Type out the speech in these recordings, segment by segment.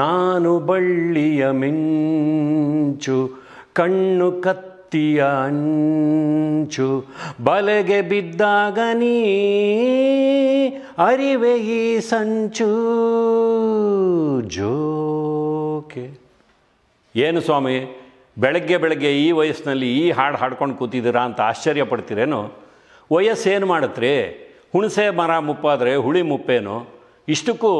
ನಾನು ಬಳ್ಳಿಯ ಮಿಂಚು ಕಣ್ಣು ಕತ್ತಿಯ ಅಂಚು ಬಲೆಗೆ ಬಿದ್ದಾಗ ನೀ ಅರಿವೆ ಈ ಸಂಚು ಜೋಕೆ ಏನು ಸ್ವಾಮಿ ಬೆಳಗ್ಗೆ ಬೆಳಗ್ಗೆ ಈ ವಯಸ್ಸಿನಲ್ಲಿ ಈ ಹಾಡು ಹಾಡ್ಕೊಂಡು ಕೂತಿದ್ದೀರಾ ಅಂತ ಆಶ್ಚರ್ಯ ಪಡ್ತೀರೇನು ವಯಸ್ಸೇನು ಮಾಡತ್ರಿ ಹುಣಸೆ ಮರ ಮುಪ್ಪಾದರೆ ಹುಳಿ ಮುಪ್ಪೇನು ಇಷ್ಟಕ್ಕೂ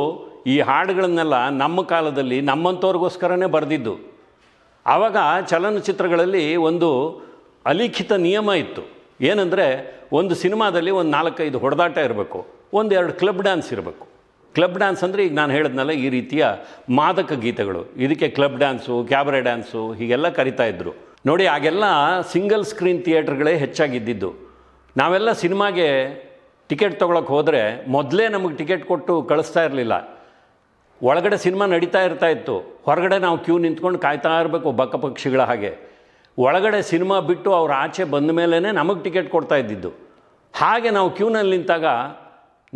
ಈ ಹಾಡುಗಳನ್ನೆಲ್ಲ ನಮ್ಮ ಕಾಲದಲ್ಲಿ ನಮ್ಮಂಥವ್ರಿಗೋಸ್ಕರನೇ ಬರೆದಿದ್ದು ಆವಾಗ ಚಲನಚಿತ್ರಗಳಲ್ಲಿ ಒಂದು ಅಲಿಖಿತ ನಿಯಮ ಇತ್ತು ಏನಂದರೆ ಒಂದು ಸಿನಿಮಾದಲ್ಲಿ ಒಂದು ನಾಲ್ಕೈದು ಹೊಡೆದಾಟ ಇರಬೇಕು ಒಂದೆರಡು ಕ್ಲಬ್ ಡ್ಯಾನ್ಸ್ ಇರಬೇಕು ಕ್ಲಬ್ ಡ್ಯಾನ್ಸ್ ಅಂದರೆ ಈಗ ನಾನು ಹೇಳಿದ್ನಲ್ಲ ಈ ರೀತಿಯ ಮಾದಕ ಗೀತೆಗಳು ಇದಕ್ಕೆ ಕ್ಲಬ್ ಡ್ಯಾನ್ಸು ಕ್ಯಾಬ್ರೆ ಡ್ಯಾನ್ಸು ಹೀಗೆಲ್ಲ ಕರಿತಾ ಇದ್ದರು ನೋಡಿ ಆಗೆಲ್ಲ ಸಿಂಗಲ್ ಸ್ಕ್ರೀನ್ ಥಿಯೇಟ್ರ್ಗಳೇ ಹೆಚ್ಚಾಗಿದ್ದಿದ್ದು ನಾವೆಲ್ಲ ಸಿನಿಮಾಗೆ ಟಿಕೆಟ್ ತೊಗೊಳಕ್ಕೆ ಹೋದರೆ ಮೊದಲೇ ನಮಗೆ ಟಿಕೆಟ್ ಕೊಟ್ಟು ಕಳಿಸ್ತಾ ಇರಲಿಲ್ಲ ಒಳಗಡೆ ಸಿನಿಮಾ ನಡೀತಾ ಇರ್ತಾ ಇತ್ತು ಹೊರಗಡೆ ನಾವು ಕ್ಯೂ ನಿಂತ್ಕೊಂಡು ಕಾಯ್ತಾ ಇರಬೇಕು ಬಕ್ಕ ಪಕ್ಷಿಗಳ ಹಾಗೆ ಒಳಗಡೆ ಸಿನಿಮಾ ಬಿಟ್ಟು ಅವ್ರ ಆಚೆ ಬಂದ ಮೇಲೇ ನಮಗೆ ಟಿಕೆಟ್ ಕೊಡ್ತಾ ಇದ್ದಿದ್ದು ಹಾಗೆ ನಾವು ಕ್ಯೂನಲ್ಲಿ ನಿಂತಾಗ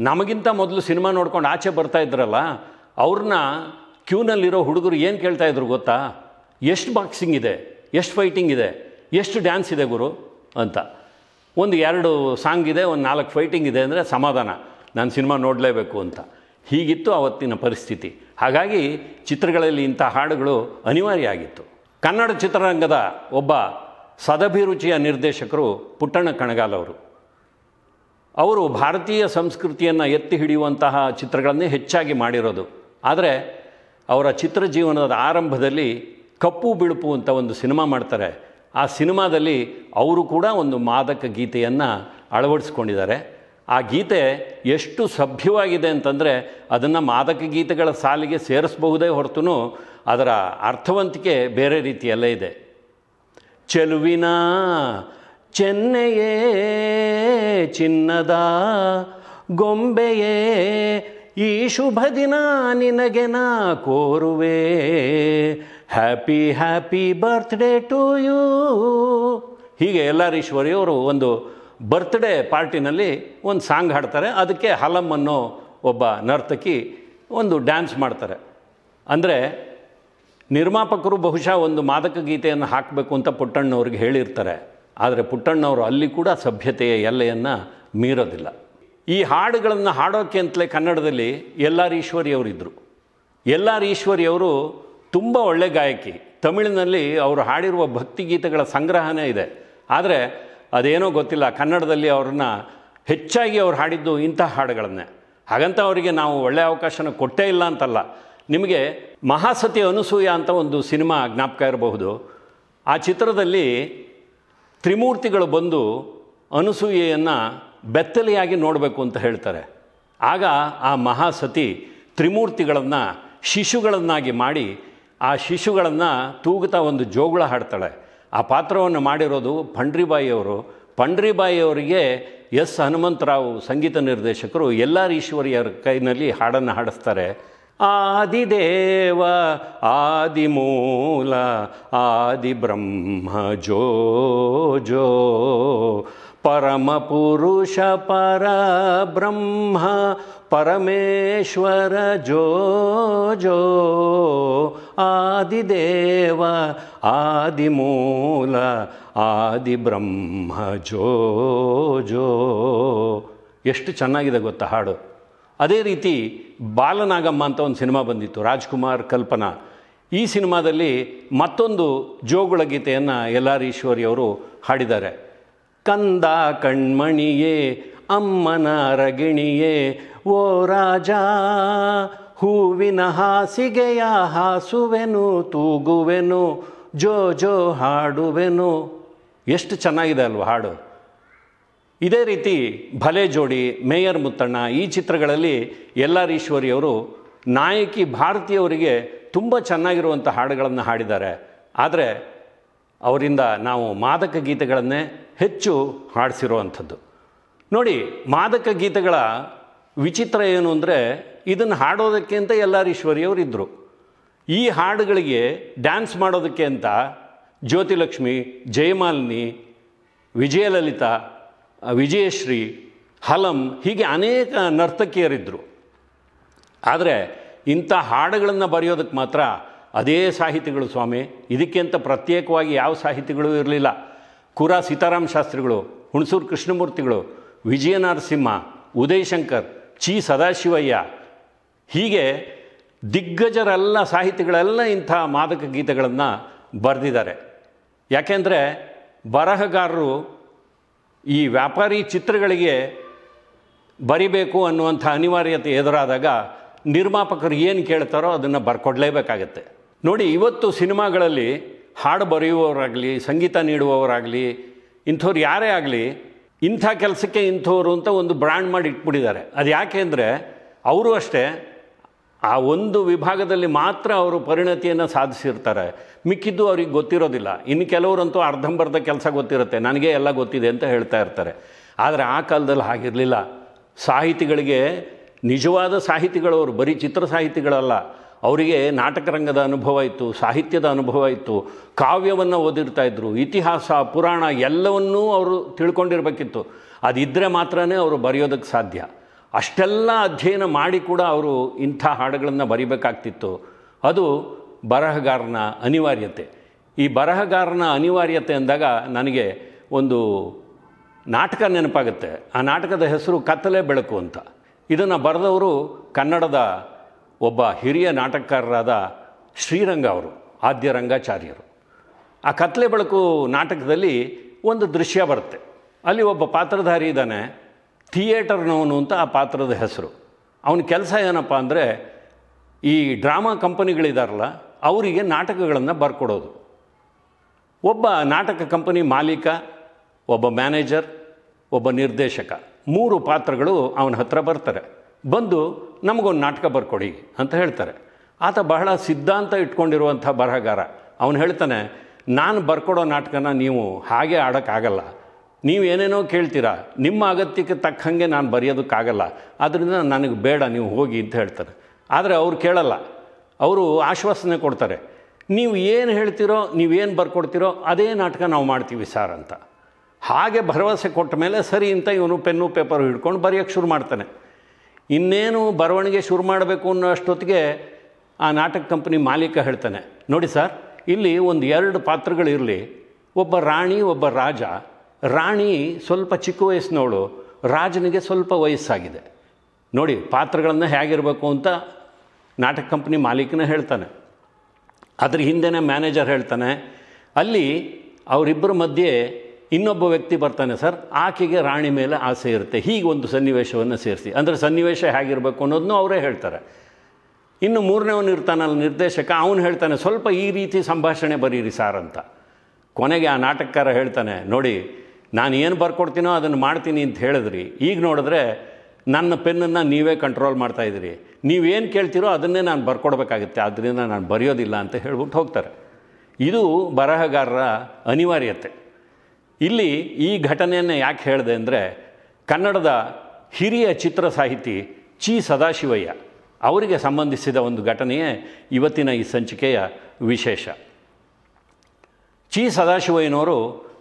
ನಮಗಿಂತ ಮೊದಲು ಸಿನಿಮಾ ನೋಡ್ಕೊಂಡು ಆಚೆ ಬರ್ತಾ ಇದ್ರಲ್ಲ ಅವ್ರನ್ನ ಕ್ಯೂನಲ್ಲಿರೋ ಹುಡುಗರು ಏನು ಕೇಳ್ತಾಯಿದ್ರು ಗೊತ್ತಾ ಎಷ್ಟು ಬಾಕ್ಸಿಂಗ್ ಇದೆ ಎಷ್ಟು ಫೈಟಿಂಗ್ ಇದೆ ಎಷ್ಟು ಡ್ಯಾನ್ಸ್ ಇದೆ ಗುರು ಅಂತ ಒಂದು ಎರಡು ಸಾಂಗ್ ಇದೆ ಒಂದು ನಾಲ್ಕು ಫೈಟಿಂಗ್ ಇದೆ ಅಂದರೆ ಸಮಾಧಾನ ನಾನು ಸಿನಿಮಾ ನೋಡಲೇಬೇಕು ಅಂತ ಹೀಗಿತ್ತು ಆವತ್ತಿನ ಪರಿಸ್ಥಿತಿ ಹಾಗಾಗಿ ಚಿತ್ರಗಳಲ್ಲಿ ಇಂಥ ಹಾಡುಗಳು ಅನಿವಾರ್ಯ ಆಗಿತ್ತು ಕನ್ನಡ ಚಿತ್ರರಂಗದ ಒಬ್ಬ ಸದಭಿರುಚಿಯ ನಿರ್ದೇಶಕರು ಪುಟ್ಟಣ್ಣ ಕಣಗಾಲವರು ಅವರು ಭಾರತೀಯ ಸಂಸ್ಕೃತಿಯನ್ನು ಎತ್ತಿ ಹಿಡಿಯುವಂತಹ ಚಿತ್ರಗಳನ್ನೇ ಹೆಚ್ಚಾಗಿ ಮಾಡಿರೋದು ಆದರೆ ಅವರ ಚಿತ್ರ ಜೀವನದ ಆರಂಭದಲ್ಲಿ ಕಪ್ಪು ಬಿಳುಪು ಅಂತ ಒಂದು ಸಿನಿಮಾ ಮಾಡ್ತಾರೆ ಆ ಸಿನಿಮಾದಲ್ಲಿ ಅವರು ಕೂಡ ಒಂದು ಮಾದಕ ಗೀತೆಯನ್ನು ಅಳವಡಿಸ್ಕೊಂಡಿದ್ದಾರೆ ಆ ಗೀತೆ ಎಷ್ಟು ಸಭ್ಯವಾಗಿದೆ ಅಂತಂದರೆ ಅದನ್ನು ಮಾದಕ ಗೀತೆಗಳ ಸಾಲಿಗೆ ಸೇರಿಸಬಹುದೇ ಹೊರತು ಅದರ ಅರ್ಥವಂತಿಕೆ ಬೇರೆ ರೀತಿಯಲ್ಲೇ ಇದೆ ಚೆಲುವಿನ ಚೆನ್ನೆಯೇ ಚಿನ್ನದ ಗೊಂಬೆಯೇ ಈ ಶುಭ ದಿನ ನಿನಗೆ ನಾ ಕೋರುವೆ happy happy birthday to you ಹೀಗೆ ಎಲ್ಲರೀಶ್ವರಿಯವರು ಒಂದು ಬರ್ತ್ಡೇ ಪಾರ್ಟಿನಲ್ಲಿ ಒಂದು ಸಾಂಗ್ ಹಾಡ್ತಾರೆ ಅದಕ್ಕೆ ಹಲಮ್ ಅನ್ನೋ ಒಬ್ಬ ನರ್ತಕಿ ಒಂದು ಡ್ಯಾನ್ಸ್ ಮಾಡ್ತಾರೆ ಅಂದರೆ ನಿರ್ಮಾಪಕರು ಬಹುಶಃ ಒಂದು ಮಾದಕ ಗೀತೆಯನ್ನು ಹಾಕಬೇಕು ಅಂತ ಪುಟ್ಟಣ್ಣವ್ರಿಗೆ ಹೇಳಿರ್ತಾರೆ ಆದರೆ ಪುಟ್ಟಣ್ಣವರು ಅಲ್ಲಿ ಕೂಡ ಸಭ್ಯತೆಯ ಎಲ್ಲೆಯನ್ನು ಮೀರೋದಿಲ್ಲ ಈ ಹಾಡುಗಳನ್ನು ಹಾಡೋಕೆ ಅಂತಲೇ ಕನ್ನಡದಲ್ಲಿ ಎಲ್ ಈಶ್ವರಿಯವರಿದ್ದರು ಎಲ್ ಆರ್ ಈಶ್ವರಿಯವರು ತುಂಬ ಒಳ್ಳೆ ಗಾಯಕಿ ತಮಿಳಿನಲ್ಲಿ ಅವರು ಹಾಡಿರುವ ಭಕ್ತಿ ಗೀತೆಗಳ ಸಂಗ್ರಹನೇ ಇದೆ ಆದರೆ ಅದೇನೋ ಗೊತ್ತಿಲ್ಲ ಕನ್ನಡದಲ್ಲಿ ಅವ್ರನ್ನ ಹೆಚ್ಚಾಗಿ ಅವ್ರು ಹಾಡಿದ್ದು ಇಂಥ ಹಾಡುಗಳನ್ನೇ ಹಾಗಂತ ಅವರಿಗೆ ನಾವು ಒಳ್ಳೆಯ ಅವಕಾಶನ ಕೊಟ್ಟೇ ಇಲ್ಲ ಅಂತಲ್ಲ ನಿಮಗೆ ಮಹಾಸತಿ ಅನಸೂಯ ಅಂತ ಒಂದು ಸಿನಿಮಾ ಜ್ಞಾಪಕ ಇರಬಹುದು ಆ ಚಿತ್ರದಲ್ಲಿ ತ್ರಿಮೂರ್ತಿಗಳು ಬಂದು ಅನಸೂಯೆಯನ್ನು ಬೆತ್ತಲೆಯಾಗಿ ನೋಡಬೇಕು ಅಂತ ಹೇಳ್ತಾರೆ ಆಗ ಆ ಮಹಾಸತಿ ತ್ರಿಮೂರ್ತಿಗಳನ್ನು ಶಿಶುಗಳನ್ನಾಗಿ ಮಾಡಿ ಆ ಶಿಶುಗಳನ್ನು ತೂಗುತ್ತಾ ಒಂದು ಜೋಗುಳ ಹಾಡ್ತಾಳೆ ಆ ಪಾತ್ರವನ್ನು ಮಾಡಿರೋದು ಪಂಡ್ರಿಬಾಯಿಯವರು ಪಂಡ್ರಿಬಾಯಿಯವರಿಗೆ ಎಸ್ ಹನುಮಂತರಾವ್ ಸಂಗೀತ ನಿರ್ದೇಶಕರು ಎಲ್ಲಾರ ಈಶ್ವರಿಯರ ಕೈನಲ್ಲಿ ಹಾಡನ್ನು ಹಾಡಿಸ್ತಾರೆ ಆದಿದೇವ ಆದಿಮೂಲ ಆದಿ ಬ್ರಹ್ಮ ಜೋ ಜೋ ಪರಮಪುರುಷ ಪರ ಬ್ರಹ್ಮ ಪರಮೇಶ್ವರ ಜೋ ಜೋ ಆದಿದೇವ ಆದಿಮೂಲ ಬ್ರಹ್ಮ ಜೋ ಜೋ ಎಷ್ಟು ಚೆನ್ನಾಗಿದೆ ಗೊತ್ತಾ ಹಾಡು ಅದೇ ರೀತಿ ಬಾಲನಾಗಮ್ಮ ಅಂತ ಒಂದು ಸಿನಿಮಾ ಬಂದಿತ್ತು ರಾಜ್ಕುಮಾರ್ ಕಲ್ಪನಾ ಈ ಸಿನಿಮಾದಲ್ಲಿ ಮತ್ತೊಂದು ಜೋಗುಳ ಗೀತೆಯನ್ನು ಎಲ್ ಈಶ್ವರಿಯವರು ಹಾಡಿದ್ದಾರೆ ಕಂದ ಕಣ್ಮಣಿಯೇ ಅಮ್ಮನ ರಗಿಣಿಯೇ ಓ ರಾಜ ಹೂವಿನ ಹಾಸಿಗೆಯ ಹಾಸುವೆನು ತೂಗುವೆನು ಜೋ ಜೋ ಹಾಡುವೆನು ಎಷ್ಟು ಚೆನ್ನಾಗಿದೆ ಅಲ್ವ ಹಾಡು ಇದೇ ರೀತಿ ಭಲೆ ಜೋಡಿ ಮೇಯರ್ ಮುತ್ತಣ್ಣ ಈ ಚಿತ್ರಗಳಲ್ಲಿ ಎಲ್ ಈಶ್ವರಿಯವರು ನಾಯಕಿ ಭಾರತೀಯವರಿಗೆ ತುಂಬ ಚೆನ್ನಾಗಿರುವಂಥ ಹಾಡುಗಳನ್ನು ಹಾಡಿದ್ದಾರೆ ಆದರೆ ಅವರಿಂದ ನಾವು ಮಾದಕ ಗೀತೆಗಳನ್ನೇ ಹೆಚ್ಚು ಹಾಡಿಸಿರುವಂಥದ್ದು ನೋಡಿ ಮಾದಕ ಗೀತೆಗಳ ವಿಚಿತ್ರ ಏನು ಅಂದರೆ ಇದನ್ನು ಹಾಡೋದಕ್ಕೆ ಅಂತ ಎಲ್ಲಾರೀಶ್ವರಿಯವರು ಇದ್ದರು ಈ ಹಾಡುಗಳಿಗೆ ಡ್ಯಾನ್ಸ್ ಮಾಡೋದಕ್ಕೆ ಅಂತ ಜ್ಯೋತಿಲಕ್ಷ್ಮಿ ಜಯಮಾಲಿನಿ ವಿಜಯಲಲಿತಾ ವಿಜಯಶ್ರೀ ಹಲಂ ಹೀಗೆ ಅನೇಕ ನರ್ತಕಿಯರಿದ್ದರು ಆದರೆ ಇಂಥ ಹಾಡುಗಳನ್ನು ಬರೆಯೋದಕ್ಕೆ ಮಾತ್ರ ಅದೇ ಸಾಹಿತಿಗಳು ಸ್ವಾಮಿ ಇದಕ್ಕೆ ಅಂತ ಪ್ರತ್ಯೇಕವಾಗಿ ಯಾವ ಸಾಹಿತಿಗಳು ಇರಲಿಲ್ಲ ಕುರಾ ಸೀತಾರಾಮ ಶಾಸ್ತ್ರಿಗಳು ಹುಣಸೂರು ಕೃಷ್ಣಮೂರ್ತಿಗಳು ವಿಜಯನರಸಿಂಹ ಉದಯ ಶಂಕರ್ ಚಿ ಸದಾಶಿವಯ್ಯ ಹೀಗೆ ದಿಗ್ಗಜರೆಲ್ಲ ಸಾಹಿತಿಗಳೆಲ್ಲ ಇಂಥ ಮಾದಕ ಗೀತೆಗಳನ್ನು ಬರೆದಿದ್ದಾರೆ ಯಾಕೆಂದರೆ ಬರಹಗಾರರು ಈ ವ್ಯಾಪಾರಿ ಚಿತ್ರಗಳಿಗೆ ಬರಿಬೇಕು ಅನ್ನುವಂಥ ಅನಿವಾರ್ಯತೆ ಎದುರಾದಾಗ ನಿರ್ಮಾಪಕರು ಏನು ಕೇಳ್ತಾರೋ ಅದನ್ನು ಬರ್ಕೊಡ್ಲೇಬೇಕಾಗತ್ತೆ ನೋಡಿ ಇವತ್ತು ಸಿನಿಮಾಗಳಲ್ಲಿ ಹಾಡು ಬರೆಯುವವರಾಗಲಿ ಸಂಗೀತ ನೀಡುವವರಾಗಲಿ ಇಂಥವ್ರು ಯಾರೇ ಆಗಲಿ ಇಂಥ ಕೆಲಸಕ್ಕೆ ಇಂಥವ್ರು ಅಂತ ಒಂದು ಬ್ರ್ಯಾಂಡ್ ಮಾಡಿ ಇಟ್ಬಿಟ್ಟಿದ್ದಾರೆ ಅದು ಯಾಕೆ ಅಂದರೆ ಅವರು ಅಷ್ಟೇ ಆ ಒಂದು ವಿಭಾಗದಲ್ಲಿ ಮಾತ್ರ ಅವರು ಪರಿಣತಿಯನ್ನು ಸಾಧಿಸಿರ್ತಾರೆ ಮಿಕ್ಕಿದ್ದು ಅವ್ರಿಗೆ ಗೊತ್ತಿರೋದಿಲ್ಲ ಇನ್ನು ಕೆಲವರಂತೂ ಅರ್ಧಂಬರ್ಧ ಕೆಲಸ ಗೊತ್ತಿರುತ್ತೆ ನನಗೆ ಎಲ್ಲ ಗೊತ್ತಿದೆ ಅಂತ ಹೇಳ್ತಾ ಇರ್ತಾರೆ ಆದರೆ ಆ ಕಾಲದಲ್ಲಿ ಹಾಗಿರಲಿಲ್ಲ ಸಾಹಿತಿಗಳಿಗೆ ನಿಜವಾದ ಸಾಹಿತಿಗಳವರು ಬರೀ ಚಿತ್ರ ಸಾಹಿತಿಗಳಲ್ಲ ಅವರಿಗೆ ನಾಟಕ ರಂಗದ ಅನುಭವ ಇತ್ತು ಸಾಹಿತ್ಯದ ಅನುಭವ ಇತ್ತು ಕಾವ್ಯವನ್ನು ಓದಿರ್ತಾ ಇದ್ದರು ಇತಿಹಾಸ ಪುರಾಣ ಎಲ್ಲವನ್ನೂ ಅವರು ತಿಳ್ಕೊಂಡಿರಬೇಕಿತ್ತು ಅದಿದ್ದರೆ ಮಾತ್ರ ಅವರು ಬರೆಯೋದಕ್ಕೆ ಸಾಧ್ಯ ಅಷ್ಟೆಲ್ಲ ಅಧ್ಯಯನ ಮಾಡಿ ಕೂಡ ಅವರು ಇಂಥ ಹಾಡುಗಳನ್ನು ಬರಿಬೇಕಾಗ್ತಿತ್ತು ಅದು ಬರಹಗಾರನ ಅನಿವಾರ್ಯತೆ ಈ ಬರಹಗಾರನ ಅನಿವಾರ್ಯತೆ ಅಂದಾಗ ನನಗೆ ಒಂದು ನಾಟಕ ನೆನಪಾಗುತ್ತೆ ಆ ನಾಟಕದ ಹೆಸರು ಕತ್ತಲೆ ಬೆಳಕು ಅಂತ ಇದನ್ನು ಬರೆದವರು ಕನ್ನಡದ ಒಬ್ಬ ಹಿರಿಯ ನಾಟಕಕಾರರಾದ ಶ್ರೀರಂಗ ಅವರು ಆದ್ಯ ರಂಗಾಚಾರ್ಯರು ಆ ಕತ್ಲೆ ಬೆಳಕು ನಾಟಕದಲ್ಲಿ ಒಂದು ದೃಶ್ಯ ಬರುತ್ತೆ ಅಲ್ಲಿ ಒಬ್ಬ ಪಾತ್ರಧಾರಿ ಇದ್ದಾನೆ ಥಿಯೇಟರ್ನವನು ಅಂತ ಆ ಪಾತ್ರದ ಹೆಸರು ಅವನ ಕೆಲಸ ಏನಪ್ಪ ಅಂದರೆ ಈ ಡ್ರಾಮಾ ಕಂಪನಿಗಳಿದಾರಲ್ಲ ಅವರಿಗೆ ನಾಟಕಗಳನ್ನು ಬರ್ಕೊಡೋದು ಒಬ್ಬ ನಾಟಕ ಕಂಪನಿ ಮಾಲೀಕ ಒಬ್ಬ ಮ್ಯಾನೇಜರ್ ಒಬ್ಬ ನಿರ್ದೇಶಕ ಮೂರು ಪಾತ್ರಗಳು ಅವನ ಹತ್ರ ಬರ್ತಾರೆ ಬಂದು ನಮಗೊಂದು ನಾಟಕ ಬರ್ಕೊಡಿ ಅಂತ ಹೇಳ್ತಾರೆ ಆತ ಬಹಳ ಸಿದ್ಧಾಂತ ಇಟ್ಕೊಂಡಿರುವಂಥ ಬರಹಗಾರ ಅವನು ಹೇಳ್ತಾನೆ ನಾನು ಬರ್ಕೊಡೋ ನಾಟಕನ ನೀವು ಹಾಗೆ ಆಡೋಕ್ಕಾಗಲ್ಲ ಏನೇನೋ ಕೇಳ್ತೀರಾ ನಿಮ್ಮ ಅಗತ್ಯಕ್ಕೆ ತಕ್ಕ ಹಾಗೆ ನಾನು ಬರೆಯೋದಕ್ಕಾಗಲ್ಲ ಆದ್ದರಿಂದ ನನಗೆ ಬೇಡ ನೀವು ಹೋಗಿ ಅಂತ ಹೇಳ್ತಾರೆ ಆದರೆ ಅವ್ರು ಕೇಳಲ್ಲ ಅವರು ಆಶ್ವಾಸನೆ ಕೊಡ್ತಾರೆ ನೀವು ಏನು ಹೇಳ್ತೀರೋ ನೀವೇನು ಬರ್ಕೊಡ್ತೀರೋ ಅದೇ ನಾಟಕ ನಾವು ಮಾಡ್ತೀವಿ ಸಾರ್ ಅಂತ ಹಾಗೆ ಭರವಸೆ ಕೊಟ್ಟ ಮೇಲೆ ಸರಿ ಅಂತ ಇವನು ಪೆನ್ನು ಪೇಪರು ಹಿಡ್ಕೊಂಡು ಬರೆಯೋಕ್ಕೆ ಶುರು ಮಾಡ್ತಾನೆ ಇನ್ನೇನು ಬರವಣಿಗೆ ಶುರು ಮಾಡಬೇಕು ಅನ್ನೋ ಅಷ್ಟೊತ್ತಿಗೆ ಆ ನಾಟಕ ಕಂಪನಿ ಮಾಲೀಕ ಹೇಳ್ತಾನೆ ನೋಡಿ ಸರ್ ಇಲ್ಲಿ ಒಂದು ಎರಡು ಪಾತ್ರಗಳಿರಲಿ ಒಬ್ಬ ರಾಣಿ ಒಬ್ಬ ರಾಜ ರಾಣಿ ಸ್ವಲ್ಪ ಚಿಕ್ಕ ವಯಸ್ಸಿನವಳು ರಾಜನಿಗೆ ಸ್ವಲ್ಪ ವಯಸ್ಸಾಗಿದೆ ನೋಡಿ ಪಾತ್ರಗಳನ್ನು ಹೇಗಿರಬೇಕು ಅಂತ ನಾಟಕ ಕಂಪ್ನಿ ಮಾಲೀಕನ ಹೇಳ್ತಾನೆ ಅದ್ರ ಹಿಂದೆನೇ ಮ್ಯಾನೇಜರ್ ಹೇಳ್ತಾನೆ ಅಲ್ಲಿ ಅವರಿಬ್ಬರ ಮಧ್ಯೆ ಇನ್ನೊಬ್ಬ ವ್ಯಕ್ತಿ ಬರ್ತಾನೆ ಸರ್ ಆಕೆಗೆ ರಾಣಿ ಮೇಲೆ ಆಸೆ ಇರುತ್ತೆ ಹೀಗೆ ಒಂದು ಸನ್ನಿವೇಶವನ್ನು ಸೇರಿಸಿ ಅಂದರೆ ಸನ್ನಿವೇಶ ಹೇಗಿರಬೇಕು ಅನ್ನೋದನ್ನು ಅವರೇ ಹೇಳ್ತಾರೆ ಇನ್ನು ಮೂರನೇವನು ಇರ್ತಾನಲ್ಲ ನಿರ್ದೇಶಕ ಅವನು ಹೇಳ್ತಾನೆ ಸ್ವಲ್ಪ ಈ ರೀತಿ ಸಂಭಾಷಣೆ ಬರೀರಿ ಸಾರ್ ಅಂತ ಕೊನೆಗೆ ಆ ನಾಟಕಕಾರ ಹೇಳ್ತಾನೆ ನೋಡಿ ನಾನು ಏನು ಬರ್ಕೊಡ್ತೀನೋ ಅದನ್ನು ಮಾಡ್ತೀನಿ ಅಂತ ಹೇಳಿದ್ರಿ ಈಗ ನೋಡಿದ್ರೆ ನನ್ನ ಪೆನ್ನನ್ನು ನೀವೇ ಕಂಟ್ರೋಲ್ ಮಾಡ್ತಾಯಿದ್ದೀರಿ ನೀವೇನು ಕೇಳ್ತೀರೋ ಅದನ್ನೇ ನಾನು ಬರ್ಕೊಡ್ಬೇಕಾಗುತ್ತೆ ಆದ್ದರಿಂದ ನಾನು ಬರೆಯೋದಿಲ್ಲ ಅಂತ ಹೇಳ್ಬಿಟ್ಟು ಹೋಗ್ತಾರೆ ಇದು ಬರಹಗಾರರ ಅನಿವಾರ್ಯತೆ ಇಲ್ಲಿ ಈ ಘಟನೆಯನ್ನು ಯಾಕೆ ಹೇಳಿದೆ ಅಂದರೆ ಕನ್ನಡದ ಹಿರಿಯ ಚಿತ್ರ ಸಾಹಿತಿ ಚಿ ಸದಾಶಿವಯ್ಯ ಅವರಿಗೆ ಸಂಬಂಧಿಸಿದ ಒಂದು ಘಟನೆಯೇ ಇವತ್ತಿನ ಈ ಸಂಚಿಕೆಯ ವಿಶೇಷ ಚಿ ಸದಾಶಿವಯ್ಯನವರು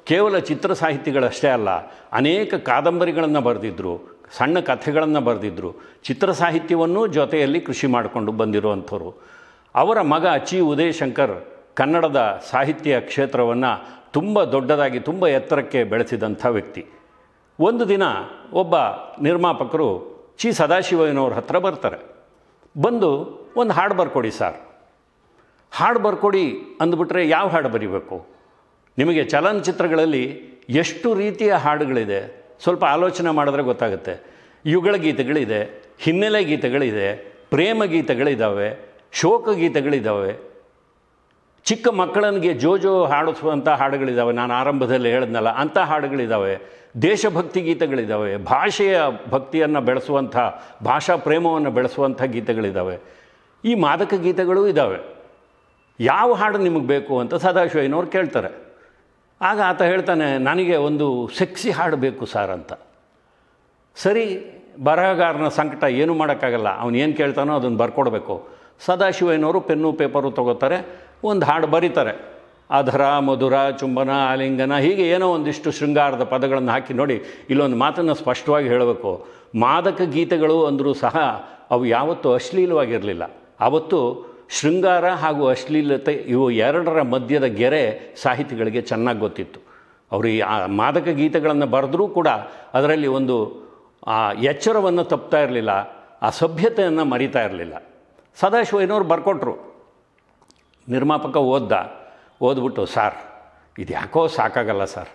ಕೇವಲ ಚಿತ್ರ ಸಾಹಿತಿಗಳಷ್ಟೇ ಅಲ್ಲ ಅನೇಕ ಕಾದಂಬರಿಗಳನ್ನು ಬರೆದಿದ್ದರು ಸಣ್ಣ ಕಥೆಗಳನ್ನು ಬರೆದಿದ್ದರು ಚಿತ್ರ ಸಾಹಿತ್ಯವನ್ನು ಜೊತೆಯಲ್ಲಿ ಕೃಷಿ ಮಾಡಿಕೊಂಡು ಬಂದಿರುವಂಥವ್ರು ಅವರ ಮಗ ಚಿ ಉದಯಶಂಕರ್ ಕನ್ನಡದ ಸಾಹಿತ್ಯ ಕ್ಷೇತ್ರವನ್ನು ತುಂಬ ದೊಡ್ಡದಾಗಿ ತುಂಬ ಎತ್ತರಕ್ಕೆ ಬೆಳೆಸಿದಂಥ ವ್ಯಕ್ತಿ ಒಂದು ದಿನ ಒಬ್ಬ ನಿರ್ಮಾಪಕರು ಚಿ ಸದಾಶಿವಯ್ಯನವ್ರ ಹತ್ರ ಬರ್ತಾರೆ ಬಂದು ಒಂದು ಹಾಡು ಬರ್ಕೊಡಿ ಸಾರ್ ಹಾಡು ಬರ್ಕೊಡಿ ಅಂದ್ಬಿಟ್ರೆ ಯಾವ ಹಾಡು ಬರಿಬೇಕು ನಿಮಗೆ ಚಲನಚಿತ್ರಗಳಲ್ಲಿ ಎಷ್ಟು ರೀತಿಯ ಹಾಡುಗಳಿದೆ ಸ್ವಲ್ಪ ಆಲೋಚನೆ ಮಾಡಿದ್ರೆ ಗೊತ್ತಾಗುತ್ತೆ ಯುಗಳ ಗೀತೆಗಳಿದೆ ಹಿನ್ನೆಲೆ ಗೀತೆಗಳಿದೆ ಪ್ರೇಮ ಗೀತೆಗಳಿದ್ದಾವೆ ಶೋಕ ಗೀತೆಗಳಿದ್ದಾವೆ ಚಿಕ್ಕ ಮಕ್ಕಳನಿಗೆ ಜೋ ಹಾಡಿಸುವಂಥ ಹಾಡುಗಳಿದ್ದಾವೆ ನಾನು ಆರಂಭದಲ್ಲಿ ಹೇಳಿದ್ನಲ್ಲ ಅಂಥ ಹಾಡುಗಳಿದ್ದಾವೆ ದೇಶಭಕ್ತಿ ಗೀತೆಗಳಿದ್ದಾವೆ ಭಾಷೆಯ ಭಕ್ತಿಯನ್ನು ಬೆಳೆಸುವಂಥ ಭಾಷಾ ಪ್ರೇಮವನ್ನು ಬೆಳೆಸುವಂಥ ಗೀತೆಗಳಿದ್ದಾವೆ ಈ ಮಾದಕ ಗೀತೆಗಳು ಇದ್ದಾವೆ ಯಾವ ಹಾಡು ನಿಮಗೆ ಬೇಕು ಅಂತ ಸದಾಶಿವಯ್ಯನವ್ರು ಕೇಳ್ತಾರೆ ಆಗ ಆತ ಹೇಳ್ತಾನೆ ನನಗೆ ಒಂದು ಸೆಕ್ಸಿ ಹಾಡು ಬೇಕು ಸಾರ್ ಅಂತ ಸರಿ ಬರಹಗಾರನ ಸಂಕಟ ಏನು ಮಾಡೋಕ್ಕಾಗಲ್ಲ ಅವನು ಏನು ಕೇಳ್ತಾನೋ ಅದನ್ನು ಬರ್ಕೊಡ್ಬೇಕು ಸದಾಶಿವಯ್ಯನವರು ಪೆನ್ನು ಪೇಪರು ತೊಗೋತಾರೆ ಒಂದು ಹಾಡು ಬರೀತಾರೆ ಅಧರ ಮಧುರ ಚುಂಬನ ಆಲಿಂಗನ ಹೀಗೆ ಏನೋ ಒಂದಿಷ್ಟು ಶೃಂಗಾರದ ಪದಗಳನ್ನು ಹಾಕಿ ನೋಡಿ ಇಲ್ಲೊಂದು ಮಾತನ್ನು ಸ್ಪಷ್ಟವಾಗಿ ಹೇಳಬೇಕು ಮಾದಕ ಗೀತೆಗಳು ಅಂದರೂ ಸಹ ಅವು ಯಾವತ್ತೂ ಅಶ್ಲೀಲವಾಗಿರಲಿಲ್ಲ ಆವತ್ತು ಶೃಂಗಾರ ಹಾಗೂ ಅಶ್ಲೀಲತೆ ಇವು ಎರಡರ ಮಧ್ಯದ ಗೆರೆ ಸಾಹಿತಿಗಳಿಗೆ ಚೆನ್ನಾಗಿ ಗೊತ್ತಿತ್ತು ಅವರು ಆ ಮಾದಕ ಗೀತೆಗಳನ್ನು ಬರೆದರೂ ಕೂಡ ಅದರಲ್ಲಿ ಒಂದು ಆ ಎಚ್ಚರವನ್ನು ತಪ್ತಾ ಇರಲಿಲ್ಲ ಆ ಸಭ್ಯತೆಯನ್ನು ಮರಿತಾ ಇರಲಿಲ್ಲ ಸದಾಶಿವ ಏನೋರು ಬರ್ಕೊಟ್ರು ನಿರ್ಮಾಪಕ ಓದ್ದ ಓದ್ಬಿಟ್ಟು ಸಾರ್ ಇದು ಯಾಕೋ ಸಾಕಾಗಲ್ಲ ಸರ್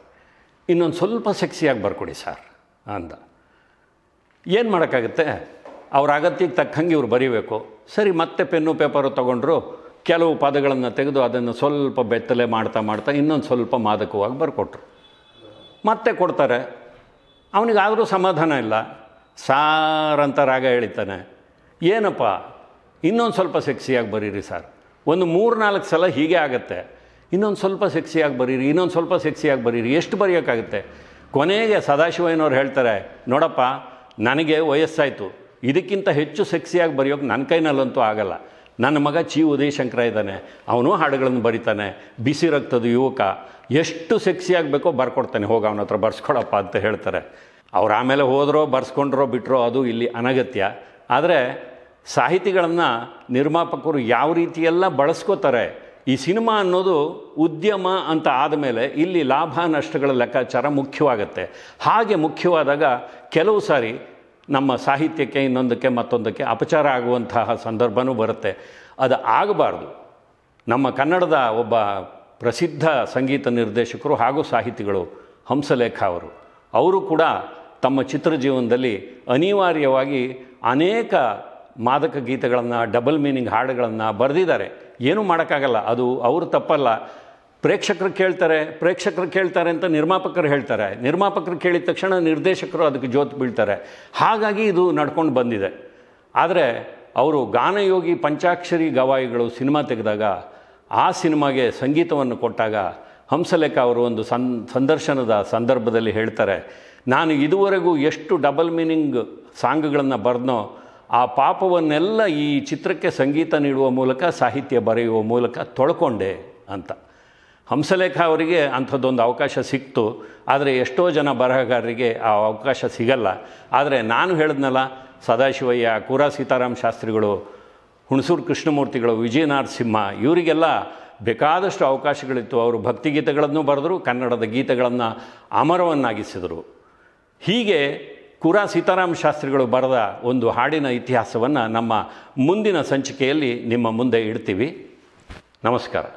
ಇನ್ನೊಂದು ಸ್ವಲ್ಪ ಸೆಕ್ಸಿಯಾಗಿ ಬರ್ಕೊಡಿ ಸರ್ ಅಂದ ಏನು ಮಾಡೋಕ್ಕಾಗುತ್ತೆ ಅವ್ರ ಅಗತ್ಯಕ್ಕೆ ತಕ್ಕಂಗೆ ಇವ್ರು ಬರೀಬೇಕು ಸರಿ ಮತ್ತೆ ಪೆನ್ನು ಪೇಪರು ತೊಗೊಂಡ್ರು ಕೆಲವು ಪದಗಳನ್ನು ತೆಗೆದು ಅದನ್ನು ಸ್ವಲ್ಪ ಬೆತ್ತಲೆ ಮಾಡ್ತಾ ಮಾಡ್ತಾ ಇನ್ನೊಂದು ಸ್ವಲ್ಪ ಮಾದಕವಾಗಿ ಬರ್ಕೊಟ್ರು ಮತ್ತೆ ಕೊಡ್ತಾರೆ ಅವನಿಗಾದರೂ ಸಮಾಧಾನ ಇಲ್ಲ ಸಾರ್ ಅಂತ ರಾಗ ಹೇಳಿತಾನೆ ಏನಪ್ಪ ಇನ್ನೊಂದು ಸ್ವಲ್ಪ ಸೆಕ್ಸಿಯಾಗಿ ಬರೀರಿ ಸಾರ್ ಒಂದು ಮೂರು ನಾಲ್ಕು ಸಲ ಹೀಗೆ ಆಗುತ್ತೆ ಇನ್ನೊಂದು ಸ್ವಲ್ಪ ಸೆಕ್ಸಿಯಾಗಿ ಬರೀರಿ ಇನ್ನೊಂದು ಸ್ವಲ್ಪ ಸೆಕ್ಸಿಯಾಗಿ ಬರೀರಿ ಎಷ್ಟು ಬರೆಯೋಕ್ಕಾಗುತ್ತೆ ಕೊನೆಗೆ ಸದಾಶಿವಯ್ಯನವ್ರು ಹೇಳ್ತಾರೆ ನೋಡಪ್ಪ ನನಗೆ ವಯಸ್ಸಾಯಿತು ಇದಕ್ಕಿಂತ ಹೆಚ್ಚು ಸೆಕ್ಸಿಯಾಗಿ ಬರೆಯೋಕೆ ನನ್ನ ಕೈನಲ್ಲಂತೂ ಆಗಲ್ಲ ನನ್ನ ಮಗ ಚಿ ಶಂಕರ ಇದ್ದಾನೆ ಅವನು ಹಾಡುಗಳನ್ನು ಬರಿತಾನೆ ಬಿಸಿ ರಕ್ತದ ಯುವಕ ಎಷ್ಟು ಸೆಕ್ಸಿಯಾಗಬೇಕೋ ಬರ್ಕೊಡ್ತಾನೆ ಹೋಗಿ ಅವನ ಹತ್ರ ಬರ್ಸ್ಕೊಡಪ್ಪ ಅಂತ ಹೇಳ್ತಾರೆ ಅವ್ರು ಆಮೇಲೆ ಹೋದರೋ ಬರ್ಸ್ಕೊಂಡ್ರೋ ಬಿಟ್ಟರೋ ಅದು ಇಲ್ಲಿ ಅನಗತ್ಯ ಆದರೆ ಸಾಹಿತಿಗಳನ್ನು ನಿರ್ಮಾಪಕರು ಯಾವ ರೀತಿಯೆಲ್ಲ ಬಳಸ್ಕೋತಾರೆ ಈ ಸಿನಿಮಾ ಅನ್ನೋದು ಉದ್ಯಮ ಅಂತ ಆದಮೇಲೆ ಇಲ್ಲಿ ಲಾಭ ನಷ್ಟಗಳ ಲೆಕ್ಕಾಚಾರ ಮುಖ್ಯವಾಗುತ್ತೆ ಹಾಗೆ ಮುಖ್ಯವಾದಾಗ ಕೆಲವು ಸಾರಿ ನಮ್ಮ ಸಾಹಿತ್ಯಕ್ಕೆ ಇನ್ನೊಂದಕ್ಕೆ ಮತ್ತೊಂದಕ್ಕೆ ಅಪಚಾರ ಆಗುವಂತಹ ಸಂದರ್ಭವೂ ಬರುತ್ತೆ ಅದು ಆಗಬಾರ್ದು ನಮ್ಮ ಕನ್ನಡದ ಒಬ್ಬ ಪ್ರಸಿದ್ಧ ಸಂಗೀತ ನಿರ್ದೇಶಕರು ಹಾಗೂ ಸಾಹಿತಿಗಳು ಹಂಸಲೇಖ ಅವರು ಅವರು ಕೂಡ ತಮ್ಮ ಚಿತ್ರಜೀವನದಲ್ಲಿ ಅನಿವಾರ್ಯವಾಗಿ ಅನೇಕ ಮಾದಕ ಗೀತೆಗಳನ್ನು ಡಬಲ್ ಮೀನಿಂಗ್ ಹಾಡುಗಳನ್ನು ಬರೆದಿದ್ದಾರೆ ಏನೂ ಮಾಡೋಕ್ಕಾಗಲ್ಲ ಅದು ಅವರು ತಪ್ಪಲ್ಲ ಪ್ರೇಕ್ಷಕರು ಕೇಳ್ತಾರೆ ಪ್ರೇಕ್ಷಕರು ಕೇಳ್ತಾರೆ ಅಂತ ನಿರ್ಮಾಪಕರು ಹೇಳ್ತಾರೆ ನಿರ್ಮಾಪಕರು ಕೇಳಿದ ತಕ್ಷಣ ನಿರ್ದೇಶಕರು ಅದಕ್ಕೆ ಜ್ಯೋತಿ ಬೀಳ್ತಾರೆ ಹಾಗಾಗಿ ಇದು ನಡ್ಕೊಂಡು ಬಂದಿದೆ ಆದರೆ ಅವರು ಗಾನಯೋಗಿ ಪಂಚಾಕ್ಷರಿ ಗವಾಯಿಗಳು ಸಿನಿಮಾ ತೆಗೆದಾಗ ಆ ಸಿನಿಮಾಗೆ ಸಂಗೀತವನ್ನು ಕೊಟ್ಟಾಗ ಹಂಸಲೇಖ ಅವರು ಒಂದು ಸನ್ ಸಂದರ್ಶನದ ಸಂದರ್ಭದಲ್ಲಿ ಹೇಳ್ತಾರೆ ನಾನು ಇದುವರೆಗೂ ಎಷ್ಟು ಡಬಲ್ ಮೀನಿಂಗ್ ಸಾಂಗ್ಗಳನ್ನು ಬರೆದ್ನೋ ಆ ಪಾಪವನ್ನೆಲ್ಲ ಈ ಚಿತ್ರಕ್ಕೆ ಸಂಗೀತ ನೀಡುವ ಮೂಲಕ ಸಾಹಿತ್ಯ ಬರೆಯುವ ಮೂಲಕ ತೊಳ್ಕೊಂಡೆ ಅಂತ ಹಂಸಲೇಖ ಅವರಿಗೆ ಅಂಥದ್ದೊಂದು ಅವಕಾಶ ಸಿಕ್ತು ಆದರೆ ಎಷ್ಟೋ ಜನ ಬರಹಗಾರರಿಗೆ ಆ ಅವಕಾಶ ಸಿಗಲ್ಲ ಆದರೆ ನಾನು ಹೇಳಿದ್ನಲ್ಲ ಸದಾಶಿವಯ್ಯ ಕೂರಾ ಸೀತಾರಾಮ್ ಶಾಸ್ತ್ರಿಗಳು ಹುಣಸೂರು ಕೃಷ್ಣಮೂರ್ತಿಗಳು ವಿಜಯನಾರಸಿಂಹ ಸಿಂಹ ಇವರಿಗೆಲ್ಲ ಬೇಕಾದಷ್ಟು ಅವಕಾಶಗಳಿತ್ತು ಅವರು ಭಕ್ತಿಗೀತೆಗಳನ್ನು ಬರೆದರು ಕನ್ನಡದ ಗೀತೆಗಳನ್ನು ಅಮರವನ್ನಾಗಿಸಿದರು ಹೀಗೆ ಕುರಾ ಸೀತಾರಾಮ ಶಾಸ್ತ್ರಿಗಳು ಬರೆದ ಒಂದು ಹಾಡಿನ ಇತಿಹಾಸವನ್ನು ನಮ್ಮ ಮುಂದಿನ ಸಂಚಿಕೆಯಲ್ಲಿ ನಿಮ್ಮ ಮುಂದೆ ಇಡ್ತೀವಿ ನಮಸ್ಕಾರ